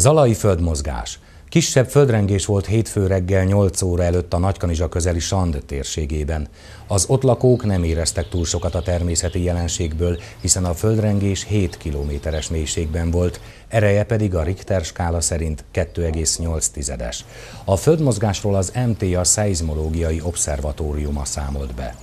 Zalai földmozgás. Kisebb földrengés volt hétfő reggel 8 óra előtt a Nagykanizsa közeli Sand térségében. Az ott lakók nem éreztek túl sokat a természeti jelenségből, hiszen a földrengés 7 kilométeres mélységben volt, ereje pedig a Richter skála szerint 2,8-es. A földmozgásról az MTA Szeizmológiai Obszervatóriuma számolt be.